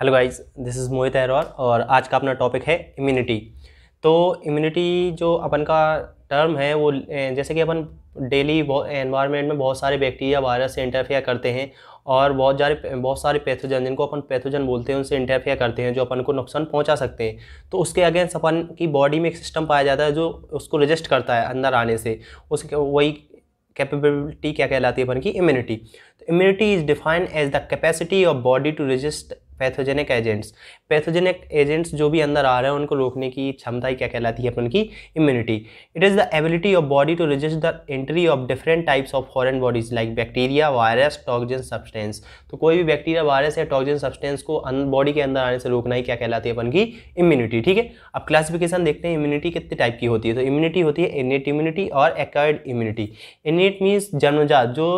hello guys this is Mohit Ahirwar और आज का अपना टॉपिक है इम्यूनिटी तो इम्यूनिटी जो अपन का टर्म है वो जैसे कि अपन डेली एनवायरनमेंट में बहुत सारे बैक्टीरिया वायरस से इंटरफेयर करते हैं और बहुत सारे बहुत सारे पैथोजन जिनको अपन पैथोजन बोलते हैं उनसे इंटरफेयर करते हैं जो अपन को नुकसान पहुंचा सकते हैं तो उसके अगेंस्ट अपन की बॉडी में एक सिस्टम पाया जाता है जो उसको रजिस्ट करता है अंदर आने से उसके वही कैपेबिलिटी क्या कहलाती है अपन की इम्यूनिटी तो immunity is defined as the capacity of body to resist pathogenic agents pathogenic agents जो भी अंदर आ रहे हैं उनको रोकने की क्षमता ही क्या कहलाती है अपन की immunity it is the ability of body to resist the entry of different types of foreign bodies like bacteria virus toxin substance तो कोई भी बैक्टीरिया वायरस या टॉक्जन सब्सटेंस को बॉडी अं-, के अंदर आने से रोकना ही क्या कहलाती है अपन की इम्यूनिटी ठीक है अब क्लासिफिकेशन देखते हैं इम्यूनिटी कितने टाइप की होती है तो इम्यूनिटी होती है इनेट इम्यूनिटी और एक्वायर्ड इम्यूनिटी इनेट मीन्स जन्मजात जो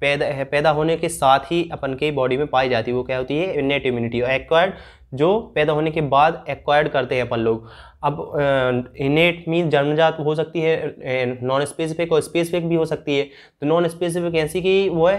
पैदा है पैदा होने के साथ ही अपन के बॉडी में पाई जाती है वो क्या होती है नेट इम्यूनिटी और एक्वायर्ड जो पैदा होने के बाद एक्वायर्ड करते हैं अपन लोग अब इनेट मीन जन्मजात हो सकती है नॉन स्पेसिफिक और स्पेसिफिक भी हो सकती है तो नॉन स्पेसिफिक ऐसी कि वो है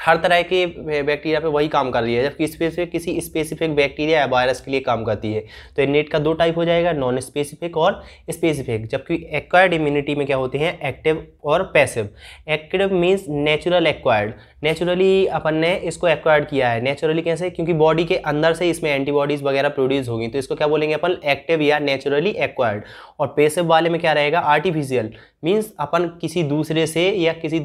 हर तरह के बैक्टीरिया पे वही काम कर रही है जबकि स्पेसिफिक किसी स्पेसिफिक बैक्टीरिया या वायरस के लिए काम करती है तो इनेट का दो टाइप हो जाएगा नॉन स्पेसिफिक और स्पेसिफिक जबकि एक्वायर्ड इम्यूनिटी में क्या होते हैं एक्टिव और passive active means natural acquired naturally अपन ने इसको एक्वायर्ड किया है नेचुरली कैसे क्योंकि बॉडी के अंदर से इसमें एंटीबॉडीज़ वगैरह प्रोड्यूस होगी तो इसको क्या बोलेंगे अपन एक्टिव या नेचुरली एक्वायर्ड और पेसिव वाले में क्या रहेगा आर्टिफिशियल मीन्स अपन किसी दूसरे से या किसी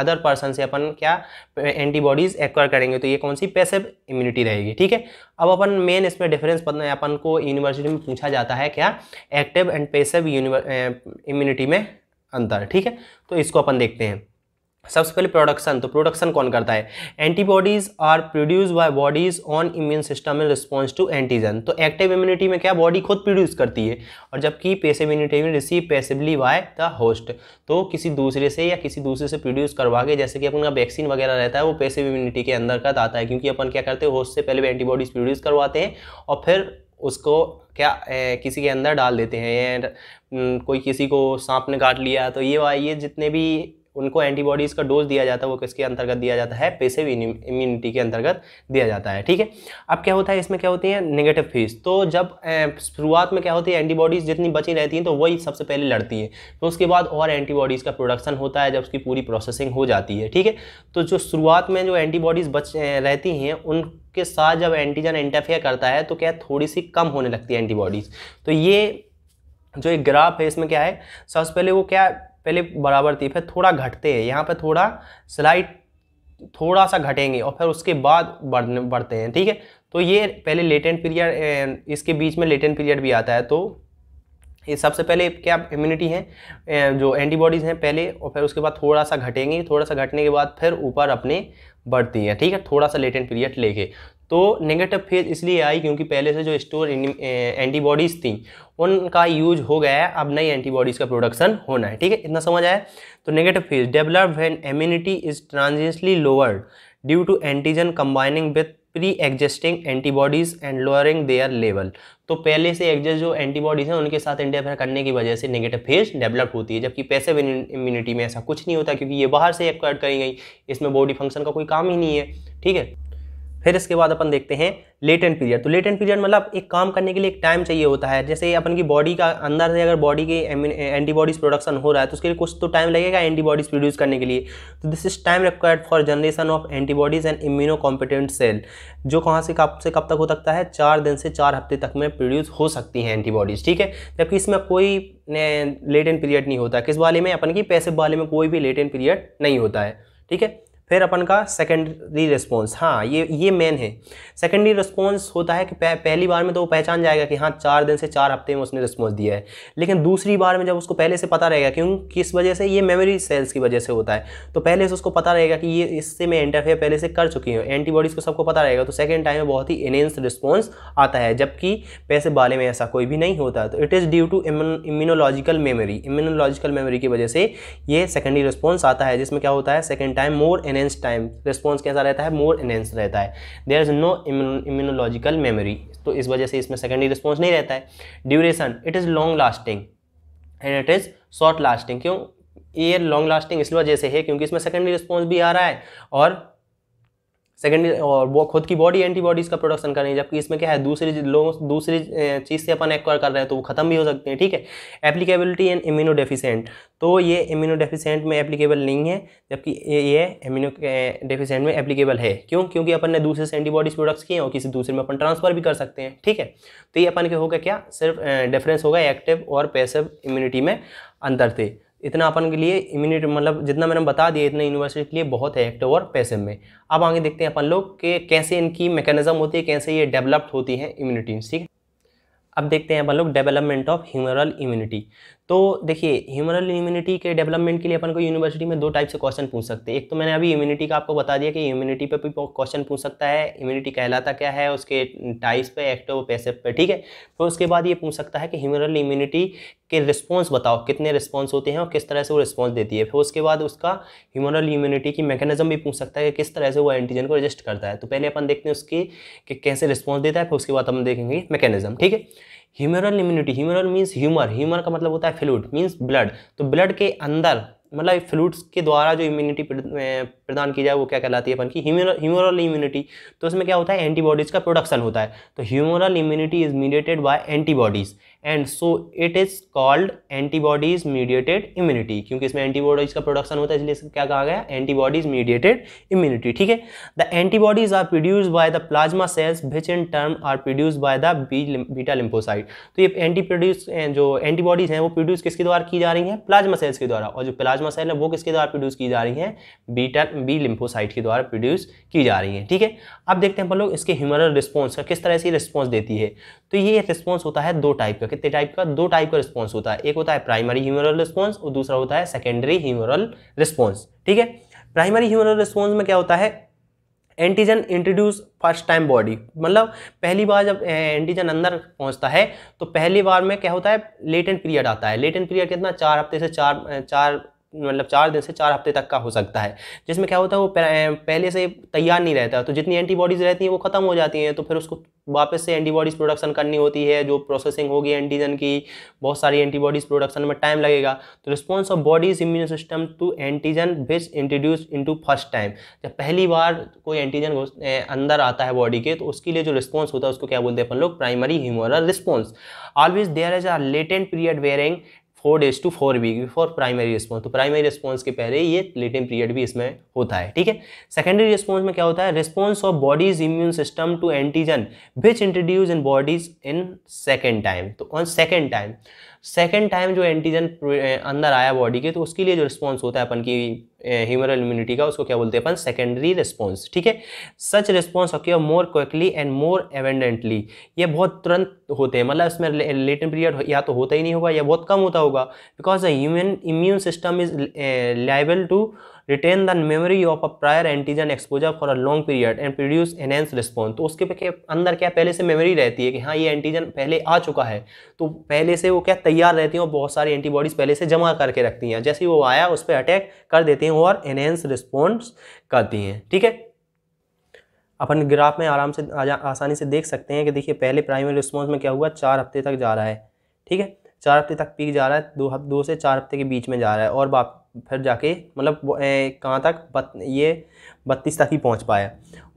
अदर पर्सन से अपन क्या एंटीबॉडीज़ एक्वायर करेंगे तो ये कौन सी पैसिव इम्यूनिटी रहेगी ठीक है अब अपन मेन इसमें डिफरेंस पता है अपन को यूनिवर्सिटी में पूछा जाता है क्या एक्टिव एंड पैसिव इम्यूनिटी में अंतर ठीक है तो इसको अपन देखते हैं सबसे पहले प्रोडक्शन तो प्रोडक्शन कौन करता है antibodies are produce by bodies on immune system in response to antigen तो एक्टिव इम्यूनिटी में क्या बॉडी खुद प्रोड्यूस करती है और जबकि पेसिव इम्यूनिटी में receive passively by the host तो किसी दूसरे से या किसी दूसरे से प्रोड्यूस करवा के जैसे कि अपन का वैक्सीन वगैरह रहता है वो पेसिव इम्यूनिटी के अंदर का आता है क्योंकि अपन क्या करते हैं होस्ट से पहले एंटीबॉडीज प्रोड्यूस करवाते हैं और फिर उसको क्या ए, किसी के अंदर डाल देते हैं एंड हम्म, कोई किसी को सांप ने काट लिया तो ये ये जितने भी उनको एंटीबॉडीज़ का डोज दिया जाता है वो किसके अंतर्गत दिया जाता है पेसिव इम्यूनिटी के अंतर्गत दिया जाता है ठीक है अब क्या होता है इसमें क्या होती है नेगेटिव फेज तो जब शुरुआत में क्या होती है एंटीबॉडीज़ जितनी बची रहती हैं तो वही सबसे पहले लड़ती हैं तो उसके बाद और एंटीबॉडीज़ का प्रोडक्शन होता है जब उसकी पूरी प्रोसेसिंग हो जाती है ठीक है तो जो शुरुआत में जो एंटीबॉडीज़ बच रहती हैं उन के साथ जब एंटीजन इंटरफेयर करता है तो क्या थोड़ी सी कम होने लगती है एंटीबॉडीज़ तो ये जो एक ग्राफ है इसमें क्या है सबसे पहले वो क्या पहले बराबर थी फिर थोड़ा घटते हैं यहाँ पर थोड़ा स्लाइड थोड़ा सा घटेंगे और फिर उसके बाद बढ़ने बढ़ते हैं ठीक है तो ये पहले लेटेंट पीरियड इसके बीच में लेटेंट पीरियड भी आता है तो ये सबसे पहले क्या इम्यूनिटी है जो एंटीबॉडीज़ हैं पहले और फिर उसके बाद थोड़ा सा घटेंगे थोड़ा सा घटने के बाद फिर ऊपर अपने बढ़ती हैं ठीक है थोड़ा सा लेटेंट पीरियड लेके तो नेगेटिव फेज इसलिए आई क्योंकि पहले से जो स्टोर एंटीबॉडीज़ eh, थी उनका यूज हो गया है अब नई एंटीबॉडीज़ का प्रोडक्शन होना है ठीक है इतना समझ आया तो negative phase develop when immunity is transiently lowered due to antigen combining with pre existing antibodies and lowering their level तो पहले से एग्जिस्ट जो एंटीबॉडीज़ हैं उनके साथ इंटरफेयर करने की वजह से नेगेटिव फेज डेवलप होती है जबकि पैसे इम्यूनिटी में ऐसा कुछ नहीं होता क्योंकि ये बाहर से एक्वायर करी गई इसमें बॉडी फंक्शन का कोई काम ही नहीं है ठीक है फिर इसके बाद अपन देखते हैं लेटेंट पीरियड तो लेटेंट पीरियड मतलब एक काम करने के लिए एक टाइम चाहिए होता है जैसे अपन की बॉडी का अंदर से अगर बॉडी के एंटीबॉडीज़ प्रोडक्शन eh, हो रहा है तो उसके लिए कुछ तो टाइम लगेगा एंटीबॉडीज़ प्रोड्यूस करने के लिए तो this is time required for generation of antibodies and immunocompetent cell जो कहाँ से कब से कब तक हो सकता है चार दिन से चार हफ्ते तक में प्रोड्यूस हो सकती हैं एंटीबॉडीज़ ठीक है जबकि इसमें कोई लेटेंट पीरियड नहीं होता किस वाले में अपन की पैसे वाले में कोई भी लेटेंट पीरियड नहीं होता है ठीक है फिर अपन का सेकेंडरी रिस्पॉन्स हाँ ये ये मेन है सेकेंडरी रिस्पॉन्स होता है कि पह, पहली बार में तो वो पहचान जाएगा कि हाँ चार दिन से चार हफ्ते में उसने रिस्पॉन्स दिया है लेकिन दूसरी बार में जब उसको पहले से पता रहेगा क्यों किस वजह से ये मेमोरी सेल्स की वजह से होता है तो पहले से उसको पता रहेगा कि ये इससे मैं इंटरफेयर पहले से कर चुकी हूँ एंटीबॉडीज़ को सबको पता रहेगा तो सेकेंड टाइम में बहुत ही इनहेंस रिस्पॉन्स आता है जबकि पैसे बाले में ऐसा कोई भी नहीं होता तो it is due to immunological memory immunological memory की वजह से ये सेकेंडरी रिस्पॉन्स आता है जिसमें क्या होता है second time more an enhance time response कैसा रहता है मोर एनहेंस रहता है there is no immunological memory तो इस वजह से इसमें सेकेंडरी रिस्पॉन्स नहीं रहता है duration it is long lasting and it is short lasting क्यों ये लॉन्ग लास्टिंग इस वजह से है क्योंकि इसमें सेकेंडरी रिस्पॉन्स भी आ रहा है और सेकेंड और वो खुद की बॉडी एंटीबॉडीज़ का प्रोडक्शन कर रही है जबकि इसमें क्या है दूसरी लोगों दूसरी चीज़ से अपन एक्वायर कर रहे हैं तो वो खत्म भी हो सकते हैं ठीक है एप्लीकेबिलिटी एंड इम्यूनो डेफिशेंट तो ये इम्यूनो डेफिशेंट में एप्लीकेबल नहीं है जबकि ये इम्यूनो डेफिशेंट में एप्लीकेबल है क्यों क्योंकि अपन ने दूसरे से एंटीबॉडीज प्रोडक्ट्स किए और किसी दूसरे में अपन ट्रांसफर भी कर सकते हैं ठीक है तो ये अपन के होगा क्या सिर्फ डिफरेंस होगा एक्टिव और पैसिव इम्यूनिटी में अंतर थे इतना अपन के लिए इम्यूनिटी मतलब जितना मैंने बता दिया इतना यूनिवर्सिटी के लिए बहुत है एक्टिव और पैसिव में अब आगे देखते हैं अपन लोग कि कैसे इनकी मैकेनिज्म होती है कैसे ये डेवलप्ड होती है इम्यूनिटी ठीक है अब देखते हैं अपन लोग डेवलपमेंट ऑफ ह्यूमरल इम्यूनिटी तो देखिए ह्यूमरल इम्यूनिटी के डेवलपमेंट के लिए अपन को यूनिवर्सिटी में दो टाइप से क्वेश्चन पूछ सकते हैं एक तो मैंने अभी इम्यूनिटी का आपको बता दिया कि इम्यूनिटी पे भी क्वेश्चन पूछ सकता है इम्यूनिटी कहलाता क्या है उसके टाइप्स पे एक्टिव पैसिव पे ठीक है फिर तो उसके बाद ये पूछ सकता है कि ह्यूमरल इम्यूनिटी के रिस्पॉन्स बताओ कितने रिस्पॉन्स होते हैं और किस तरह से वो रिस्पॉन्स देती है फिर उसके बाद उसका ह्यूमरल इम्यूनिटी की मैकेनिज्म भी पूछ सकता है कि किस तरह से वो एंटीजन को रजिस्ट करता है तो पहले अपन देखते हैं उसकी कि कैसे रिस्पॉन्स देता है फिर उसके बाद हम देखेंगे मैकेनिज्म ठीक है humoral immunity humoral means humour humour का मतलब होता है फ्लूड मीन्स ब्लड तो ब्लड के अंदर मतलब फ्लूड्स के द्वारा जो इम्यूनिटी प्रदान की जाए वो क्या कहलाती है अपन की ह्यूमरल इम्यूनिटी तो उसमें क्या होता है एंटीबॉडीज़ का प्रोडक्शन होता है तो humoral immunity is mediated by antibodies and so it is called antibodies mediated immunity क्योंकि इसमें एंटीबॉडीज़ का प्रोडक्शन होता है इसलिए क्या कहा गया एंटीबॉडीज मीडिएटेड इम्यूनिटी ठीक है the antibodies are produce by the plasma cells which in term are produce by the beta lymphocyte तो ये एंटी प्रोड्यूस eh, जो एंटीबॉडीज़ हैं वो प्रोड्यूस किसके द्वारा की जा रही हैं प्लाज्मा सेल्स के द्वारा और जो प्लाज्मा सेल है वो किसके द्वारा प्रोड्यूस की जा रही हैं बीटा बी लिम्फोसाइट के द्वारा प्रोड्यूस की जा रही है ठीक है अब देखते हैं हम लोग इसके ह्यूमरल रिस्पॉन्स का किस तरह से रिस्पॉन्स देती है तो ये रिस्पॉन्स होता है दो टाइप का का कितने टाइप का दो टाइप का रिस्पॉन्स होता है एक होता है प्राइमरी ह्यूमरल रिस्पॉन्स और दूसरा होता है सेकेंडरी ह्यूमरल रिस्पॉन्स ठीक है प्राइमरी ह्यूमरल रिस्पॉन्स में क्या होता है antigen introduce first time body मतलब पहली बार जब एंटीजन अंदर पहुंचता है तो पहली बार में क्या होता है लेटेंट पीरियड आता है लेटेंट पीरियड कितना चार हफ्ते से चार चार मतलब चार दिन से चार हफ्ते तक का हो सकता है जिसमें क्या होता है वो पहले से तैयार नहीं रहता तो जितनी एंटीबॉडीज़ रहती हैं वो ख़त्म हो जाती हैं तो फिर उसको वापस से एंटीबॉडीज़ प्रोडक्शन करनी होती है जो प्रोसेसिंग होगी एंटीजन की बहुत सारी एंटीबॉडीज़ प्रोडक्शन में टाइम लगेगा तो response of bodies immune system to antigen which introduce in first time जब पहली बार कोई एंटीजन अंदर आता है बॉडी के तो उसके लिए जो रिस्पॉन्स होता है उसको क्या बोलते हैं अपन लोग primary humoral response always there is are latent period wearing four days to four week before primary response तो प्राइमरी रिस्पॉन्स के पहले ये लेटिन पीरियड भी इसमें होता है ठीक है सेकेंडरी रिस्पॉन्स में क्या होता है response of bodies immune system to antigen which introduce in bodies in second time तो on second time second time जो एंटीजन eh, अंदर आया बॉडी के तो उसके लिए जो रिस्पॉन्स होता है अपन की ह्यूमरल इम्यूनिटी का उसको क्या बोलते हैं अपन सेकेंडरी रिस्पॉन्स ठीक है such response occur more quickly and more abundantly ये बहुत तुरंत होते हैं मतलब इसमें लेटेंट पीरियड या तो होता ही नहीं होगा या बहुत कम होता होगा because the human immune system is liable to retain the memory of a prior antigen exposure for a long period and produce enhance response तो उसके के अंदर क्या पहले से मेमोरी रहती है कि हाँ ये एंटीजन पहले आ चुका है तो पहले से वो क्या तैयार रहती हैं और बहुत सारी एंटीबॉडीज़ पहले से जमा करके रखती हैं जैसे वो आया उस पर अटैक कर देती हैं और एनहेंस रिस्पॉन्स करती हैं ठीक है अपन ग्राफ में आराम से आसानी से देख सकते हैं कि देखिए पहले प्राइमरी रिस्पॉन्स में क्या हुआ चार हफ्ते तक जा रहा है ठीक है चार हफ्ते तक पीक जा रहा है दो हफ्ते दो से चार हफ्ते के बीच में जा रहा है और फिर जाके मतलब कहाँ तक बत, ये बत्तीस तक ही पहुँच पाया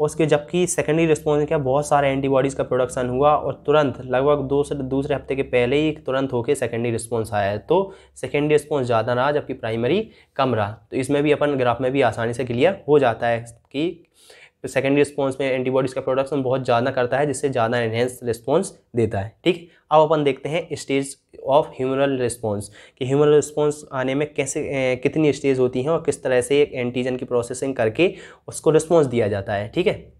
उसके जबकि सेकेंडरी रिस्पॉन्स क्या बहुत सारे एंटीबॉडीज़ का प्रोडक्शन हुआ और तुरंत लगभग दो से दूसरे हफ्ते के पहले ही तुरंत होके सेकेंडरी रिस्पॉन्स आया है तो सेकेंडरी रिस्पॉन्स ज़्यादा रहा जबकि प्राइमरी कम रहा तो इसमें भी अपन ग्राफ में भी आसानी से क्लियर हो जाता है कि तो सेकेंडरी रिस्पॉन्स में एंटीबॉडीज़ का प्रोडक्शन बहुत ज़्यादा करता है जिससे ज़्यादा एनहेंस रिस्पॉन्स देता है ठीक अब अपन देखते हैं स्टेज ऑफ ह्यूमरल रिस्पॉन्स कि ह्यूमरल रिस्पॉन्स आने में कैसे ए, कितनी स्टेज होती हैं और किस तरह से एक एंटीजन की प्रोसेसिंग करके उसको रिस्पॉन्स दिया जाता है ठीक है